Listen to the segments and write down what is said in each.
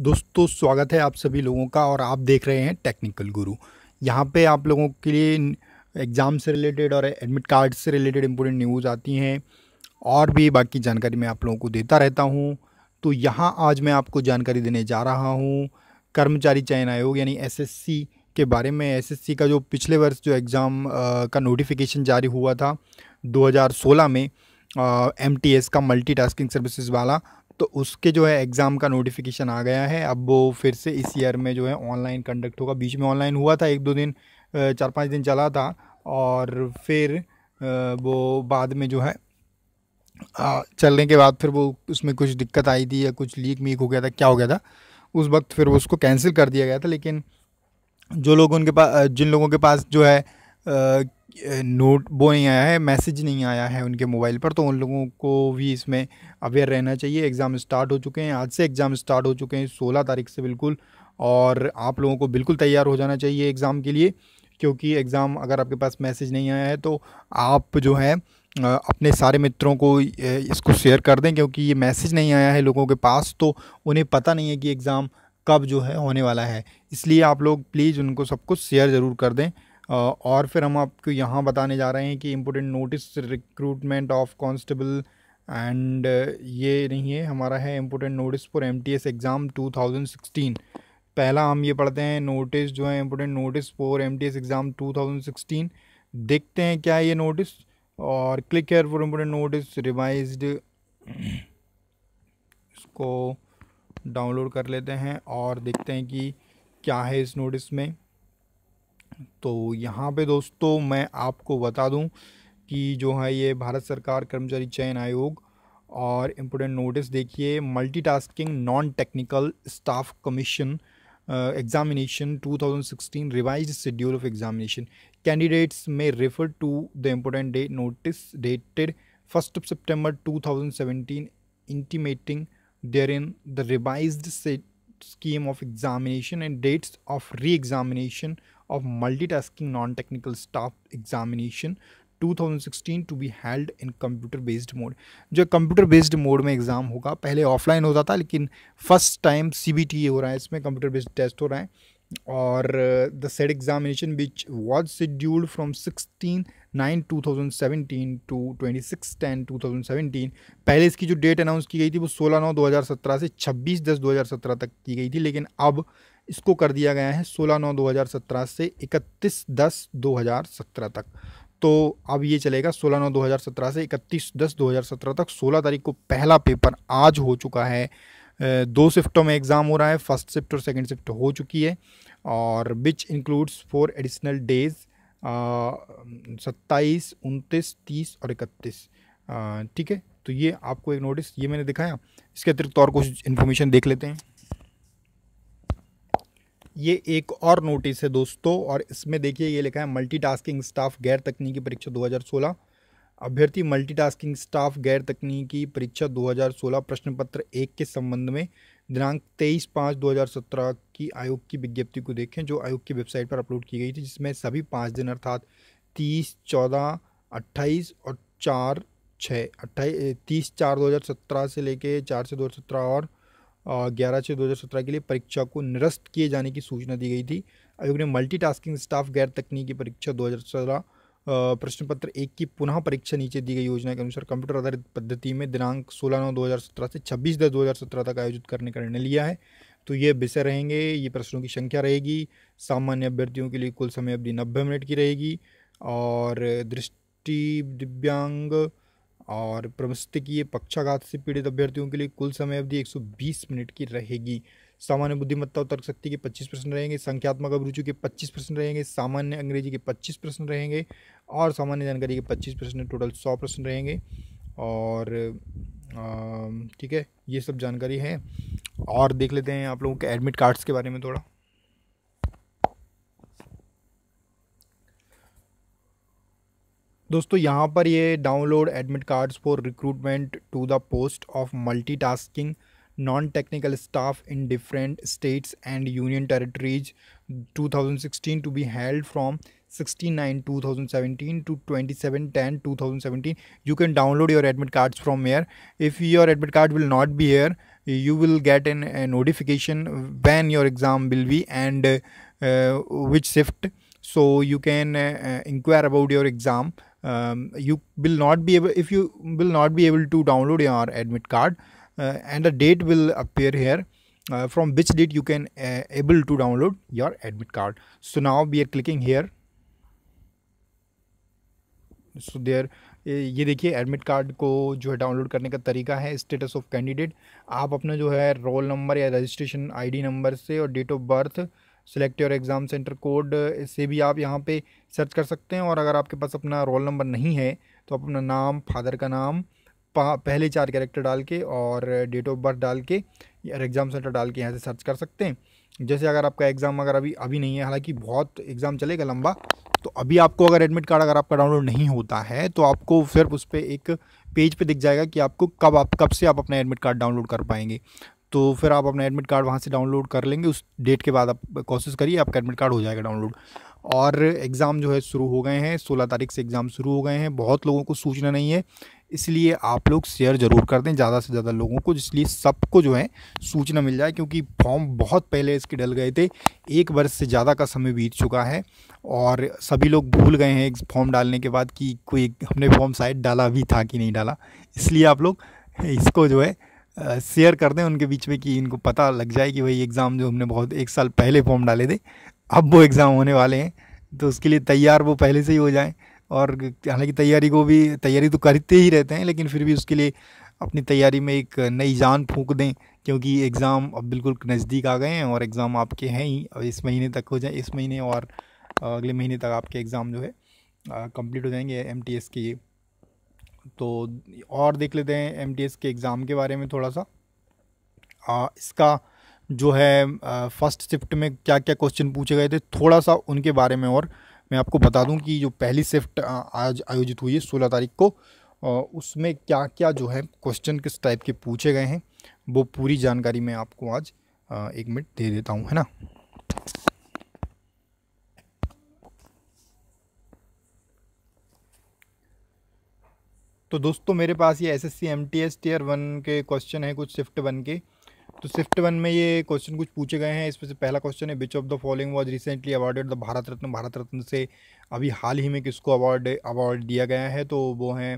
दोस्तों स्वागत है आप सभी लोगों का और आप देख रहे हैं टेक्निकल गुरु यहाँ पे आप लोगों के लिए एग्ज़ाम से रिलेटेड और एडमिट कार्ड से रिलेटेड इम्पोर्टेंट न्यूज़ आती हैं और भी बाकी जानकारी मैं आप लोगों को देता रहता हूँ तो यहाँ आज मैं आपको जानकारी देने जा रहा हूँ कर्मचारी चयन आयोग यानी एस के बारे में एस का जो पिछले वर्ष जो एग्ज़ाम का नोटिफिकेशन जारी हुआ था दो में एम uh, का टास्किंग सर्विसेज वाला तो उसके जो है एग्ज़ाम का नोटिफिकेशन आ गया है अब वो फिर से इस ईयर में जो है ऑनलाइन कंडक्ट होगा बीच में ऑनलाइन हुआ था एक दो दिन चार पाँच दिन चला था और फिर वो बाद में जो है चलने के बाद फिर वो उसमें कुछ दिक्कत आई थी या कुछ लीक मीक हो गया था क्या हो गया था उस वक्त फिर वो उसको कैंसिल कर दिया गया था लेकिन जो लोग उनके पास जिन लोगों के पास जो है नोट वो नहीं आया है मैसेज नहीं आया है उनके मोबाइल पर तो उन लोगों को भी इसमें अवेयर रहना चाहिए एग्ज़ाम स्टार्ट हो चुके हैं आज से एग्ज़ाम स्टार्ट हो चुके हैं सोलह तारीख से बिल्कुल और आप लोगों को बिल्कुल तैयार हो जाना चाहिए एग्ज़ाम के लिए क्योंकि एग्ज़ाम अगर आपके पास मैसेज नहीं आया है तो आप जो है अपने सारे मित्रों को इसको शेयर कर दें क्योंकि ये मैसेज नहीं आया है लोगों के पास तो उन्हें पता नहीं है कि एग्ज़ाम कब जो है होने वाला है इसलिए आप लोग प्लीज़ उनको सब कुछ शेयर ज़रूर कर दें और फिर हम आपको यहाँ बताने जा रहे हैं कि important notice recruitment of constable and uh, ये नहीं है हमारा है important notice for M T S exam two thousand sixteen पहला हम ये पढ़ते हैं नोटिस जो है important notice for M T S exam two thousand sixteen देखते हैं क्या है ये नोटिस और click here for important notice revise इसको डाउनलोड कर लेते हैं और देखते हैं कि क्या है इस नोटिस में तो यहाँ पे दोस्तों मैं आपको बता दूँ की जो है ये भारत सरकार कर्मचारी चयन आयोग और इम्पोर्टेंट नोटिस देखिए multitasking non technical staff commission examination 2016 revise schedule of examination candidates में refer to the important date notice dated first of September 2017 in the revise scheme of examination and dates of reexamination of multitasking non technical staff examination 2016 to be held in computer based mode जो computer based mode में exam होगा पहले offline होता था लेकिन first time सी हो रहा है इसमें कंप्यूटर बेस्ड टेस्ट हो रहा है और the set examination which was scheduled from sixteen nine two thousand seventeen to twenty six ten two thousand seventeen पहले इसकी जो डेट अनाउंस की गई थी वो सोलह नौ दो हज़ार सत्रह से छब्बीस दस दो हज़ार सत्रह तक की गई थी लेकिन अब इसको कर दिया गया है सोलह नौ दो हज़ार सत्रह से इकतीस दस दो हज़ार सत्रह तक तो अब ये चलेगा 16 नौ 2017 से 31 दस 2017 तक 16 तारीख को पहला पेपर आज हो चुका है दो शिफ्टों में एग्ज़ाम हो रहा है फर्स्ट शिफ्ट और सेकंड शिफ्ट हो चुकी है और which includes four additional days सत्ताईस उनतीस तीस और इकतीस ठीक है तो ये आपको एक नोटिस ये मैंने दिखाया इसके अतिरिक्त और कुछ इन्फॉर्मेशन देख लेते हैं ये एक और नोटिस है दोस्तों और इसमें देखिए ये लिखा है मल्टीटास्किंग स्टाफ गैर तकनीकी परीक्षा 2016 अभ्यर्थी मल्टीटास्किंग स्टाफ गैर तकनीकी परीक्षा 2016 प्रश्न पत्र एक के संबंध में दिनांक 23 पाँच 2017 की आयोग की विज्ञप्ति को देखें जो आयोग की वेबसाइट पर अपलोड की गई थी जिसमें सभी पाँच दिन अर्थात तीस चौदह अट्ठाईस और चार छः अट्ठाईस तीस चार दो हज़ार सत्रह से लेके चार से दो हज़ार सत्रह और ग्यारह छः दो हज़ार सत्रह के लिए परीक्षा को निरस्त किए जाने की सूचना दी गई थी आयोग ने मल्टीटास्किंग स्टाफ गैर तकनीकी परीक्षा दो हज़ार सत्रह प्रश्न पत्र एक की पुनः परीक्षा नीचे दी गई योजना के अनुसार कंप्यूटर आधारित पद्धति में दिनांक 16 नौ 2017 से 26 दस 2017 तक आयोजित करने का निर्णय लिया है तो ये विषय रहेंगे ये प्रश्नों की संख्या रहेगी सामान्य अभ्यर्थियों के लिए कुल समय अवधि नब्बे मिनट की रहेगी और दृष्टि दिव्यांग और प्रमस्तिकीय पक्षाघात से पीड़ित अभ्यर्थियों के लिए कुल समय अवधि 120 मिनट की रहेगी सामान्य बुद्धिमत्ता और तर्क शक्ति के 25 प्रश्न रहेंगे संख्यात्मक अभिरुचि के 25 प्रश्न रहेंगे सामान्य अंग्रेजी के 25 प्रश्न रहेंगे और सामान्य जानकारी के 25 प्रश्न टोटल 100 प्रश्न रहेंगे और ठीक है ये सब जानकारी है और देख लेते हैं आप लोगों के एडमिट कार्ड्स के बारे में थोड़ा दोस्तों यहाँ पर ये download admit cards for recruitment to the post of multitasking non technical staff in different states and union territories 2016 to be held from sixty nine two thousand 27 10 2017 you can download your admit cards from here if your admit card will not be here you will get an notification when your exam will be and which shift so you can inquire about about exam um, you will not be able if you will not be able to download your admit card uh, and a date will appear here uh, from which date you can uh, able to download your admit card so now we are clicking here so there ये देखिए admit card को जो है download करने का तरीका है status of candidate आप अपना जो है रोल नंबर या रजिस्ट्रेशन आईडी नंबर से और date of birth select your exam centre code से भी आप यहाँ पे सर्च कर सकते हैं और अगर आपके पास अपना रोल नंबर नहीं है तो अपना नाम फादर का नाम पहले चार कैरेक्टर डाल के और डेट ऑफ बर्थ डाल के और एग्ज़ाम सेंटर डाल के यहाँ से सर्च कर सकते हैं जैसे अगर आपका एग्ज़ाम अगर अभी अभी नहीं है हालांकि बहुत एग्ज़ाम चलेगा लंबा तो अभी आपको अगर एडमिट कार्ड अगर आपका डाउनलोड नहीं होता है तो आपको सिर्फ उस पर एक पेज पे दिख जाएगा कि आपको कब आप कब से आप अपना एडमिट कार्ड डाउनलोड कर पाएंगे तो फिर आप अपना एडमिट कार्ड वहाँ से डाउनलोड कर लेंगे उस डेट के बाद आप कोशिश करिए आपका एडमिट कार्ड हो जाएगा डाउनलोड और एग्ज़ाम जो है शुरू हो गए हैं सोलह तारीख से एग्ज़ाम शुरू हो गए हैं बहुत लोगों को सूचना नहीं है इसलिए आप लोग शेयर ज़रूर कर दें ज़्यादा से ज़्यादा लोगों को इसलिए सबको जो है सूचना मिल जाए क्योंकि फॉर्म बहुत पहले इसके डल गए थे एक वर्ष से ज़्यादा का समय बीत चुका है और सभी लोग भूल गए हैं फॉर्म डालने के बाद कि कोई हमने फॉर्म शायद डाला भी था कि नहीं डाला इसलिए आप लोग इसको जो है शेयर कर दें उनके बीच में कि इनको पता लग जाए कि भाई एग्ज़ाम जो हमने बहुत एक साल पहले फॉर्म डाले थे अब वो एग्ज़ाम होने वाले हैं तो उसके लिए तैयार वो पहले से ही हो जाएं और हालांकि तैयारी को भी तैयारी तो करते ही रहते हैं लेकिन फिर भी उसके लिए अपनी तैयारी में एक नई जान फूंक दें क्योंकि एग्ज़ाम अब बिल्कुल नज़दीक आ गए हैं और एग्ज़ाम आपके हैं ही अब इस महीने तक हो जाए इस महीने और अगले महीने तक आपके एग्ज़ाम जो है कंप्लीट हो जाएंगे एम के तो और देख लेते हैं एम के एग्ज़ाम के बारे में थोड़ा सा आ, इसका जो है फर्स्ट शिफ्ट में क्या क्या क्वेश्चन पूछे गए थे थोड़ा सा उनके बारे में और मैं आपको बता दूं कि जो पहली शिफ्ट आज आयोजित हुई है सोलह तारीख को उसमें क्या क्या जो है क्वेश्चन किस टाइप के पूछे गए हैं वो पूरी जानकारी मैं आपको आज एक मिनट दे देता हूँ है ना तो दोस्तों मेरे पास ये S S C M T S tier one के क्वेश्चन हैं कुछ शिफ्ट वन के तो शिफ्ट वन में ये क्वेश्चन कुछ पूछे गए हैं इसमें से पहला क्वेश्चन है which of the following was recently awarded the Bharat Ratna Bharat Ratna से अभी हाल ही में किसको अवार्ड अवार्ड दिया गया है तो वो हैं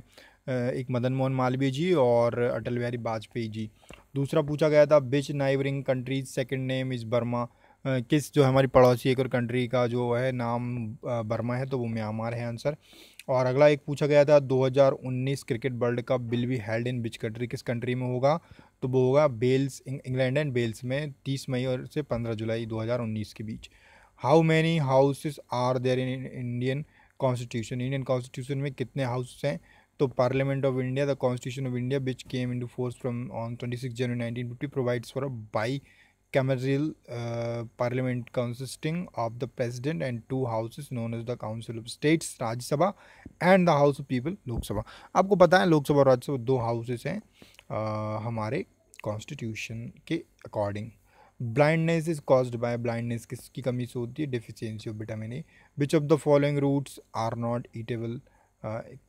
एक मदन मोहन मालवीय जी और अटल बिहारी वाजपेयी जी दूसरा पूछा गया था which neighbouring countries second name is Burma किस जो हमारी पड़ोसी एक और कंट्री का जो है नाम बर्मा है तो वो म्यांमार है आंसर और अगला एक पूछा गया था 2019 cricket world cup will be held in which country किस कंट्री में होगा तो वो होगा बेल्स इंग्लैंड एंड बेल्स में 30 मई और से 15 जुलाई 2019 के बीच how many houses are there in Indian constitution Indian constitution में कितने हाउसेस हैं तो parliament of India the constitution of India which came into force from on twenty six January nineteen fifty provides for a बाई Cameral parliament consisting of the president and two houses known as the council of states Rajya Sabha and the house of people Lok Sabha आपको पता है लोकसभा और राज्यसभा दो houses हैं uh, हमारे constitution के according blindness is caused by blindness किसकी कमी से होती है deficiency of vitamin A which of the following roots are not eatable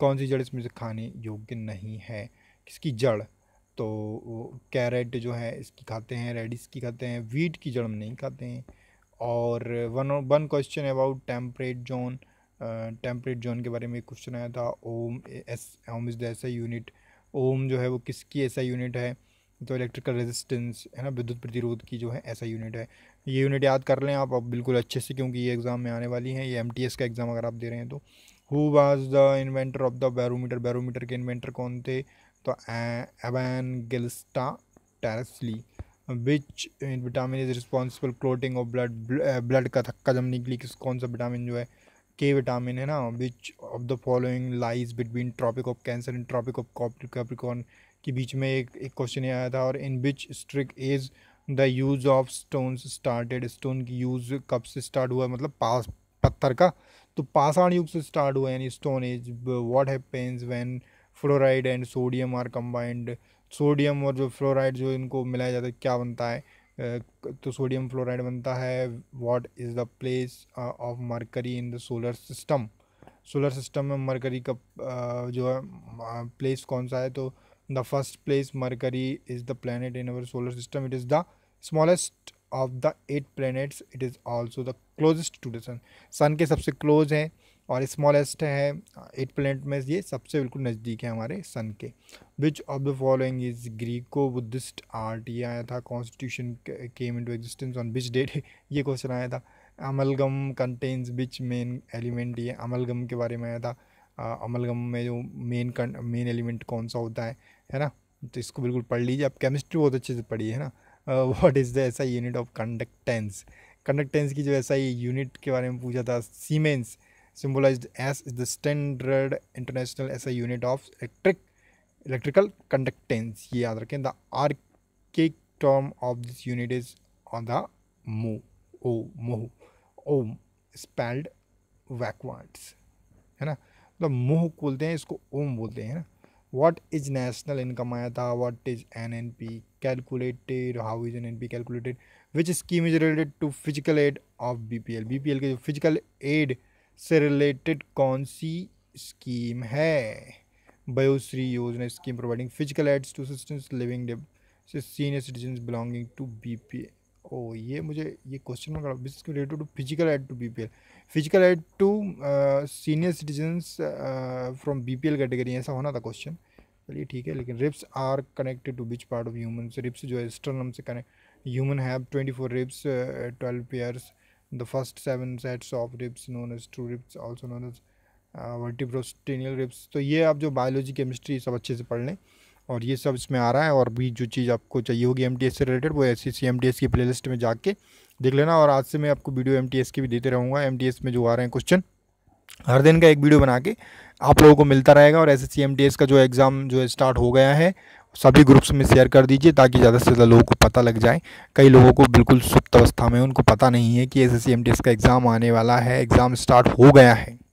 कौन सी जड़ इसमें से खाने योग्य नहीं है किसकी जड़ तो कैरेट जो है इसकी खाते हैं रेडिस की खाते हैं वीट की जड़ नहीं खाते हैं और one one question about temperate zone temperate zone के बारे में क्वेश्चन आया था ohm S ohm is the SI unit ohm जो है वो किसकी ऐसा यूनिट है तो इलेक्ट्रिकल रेजिस्टेंस है ना विद्युत प्रतिरोध की जो है ऐसा यूनिट है ये यूनिट याद कर लें आप अब बिल्कुल अच्छे से क्योंकि ये एग्ज़ाम में आने वाली हैं ये एम का एग्ज़ाम अगर आप दे रहे हैं तो who was the inventor of the barometer barometer के इन्वेंटर कौन थे तो Evangelista Torricelli which vitamin is responsible clotting of blood blood का थक्का जमने के लिए किस कौन सा विटामिन जो है के विटामिन है ना which of the following lies between tropic of cancer and tropic of capricorn के बीच में एक एक क्वेश्चन आया था और in which strike is the use of stone started stone की यूज़ कब से स्टार्ट हुआ मतलब पास पत्थर का तो पाषाण युग से स्टार्ट हुआ यानी stone age what happens when fluoride and sodium are combined sodium और जो फ्लोराइड जो इनको मिलाया जाता है क्या बनता है तो सोडियम फ्लोराइड बनता है what is the place of mercury in the solar system solar system में मरकरी का जो है प्लेस कौन सा है तो the first place mercury is the planet in our solar system it is the smallest of the eight planets it is also the closest to the sun sun के सबसे क्लोज हैं और स्मॉलेस्ट है eight planet में ये सबसे बिल्कुल नज़दीक है हमारे सन के which of the following is Greco Buddhist art ये आया था constitution came into existence on which date ये क्वेश्चन आया था amalgam contains which main element ये अमलगम के बारे में आया था अमलगम में जो मेन मेन एलिमेंट कौन सा होता है है ना तो इसको बिल्कुल पढ़ लीजिए आप केमिस्ट्री बहुत अच्छे से पढ़िए है ना what is the SI unit of conductance conductance की जो ऐसा ही यूनिट के बारे में पूछा था Siemens symbolized as the standard international SI unit of electric electrical conductance ये याद रखें the archaic term of this unit is on the mo o moh ohm spelled backwards है ना मतलब मोह बोलते हैं इसको ओम बोलते हैं ना वॉट इज नेशनल इनकम आया था what is N N P calculated how is N N P calculated which scheme is related to physical aid of B P L B P L के जो फिजिकल एड से related कौन सी scheme है Vayoshri Yojana scheme providing physical aids to assistance living senior citizen belonging to B P O ये मुझे ये question में business related to physical aid to B P L physical aid to senior citizens from B P L category ऐसा होना था question चलिए ठीक है लेकिन ribs are connected to which part of human ribs जो है स्टर्नम से connect human have twenty four ribs twelve pairs The first seven sets of ribs known as true ribs, also known as vertebrosternal uh, ribs तो ये आप जो biology chemistry सब अच्छे से पढ़ लें और ये सब इसमें आ रहा है और भी जो चीज़ आपको चाहिए होगी एम से रिलेटेड वो ऐसी सी एम की प्ले लिस्ट में जाके देख लेना और आज से मैं आपको वीडियो एम की भी देते रहूँगा एम में जो आ रहे हैं क्वेश्चन हर दिन का एक वीडियो बना के आप लोगों को मिलता रहेगा और एस एस का जो एग्ज़ाम जो है स्टार्ट हो गया है सभी ग्रुप्स में शेयर कर दीजिए ताकि ज़्यादा से ज़्यादा लोगों को पता लग जाए कई लोगों को बिल्कुल सुप्त अवस्था में उनको पता नहीं है कि एस एस का एग्ज़ाम आने वाला है एग्ज़ाम स्टार्ट हो गया है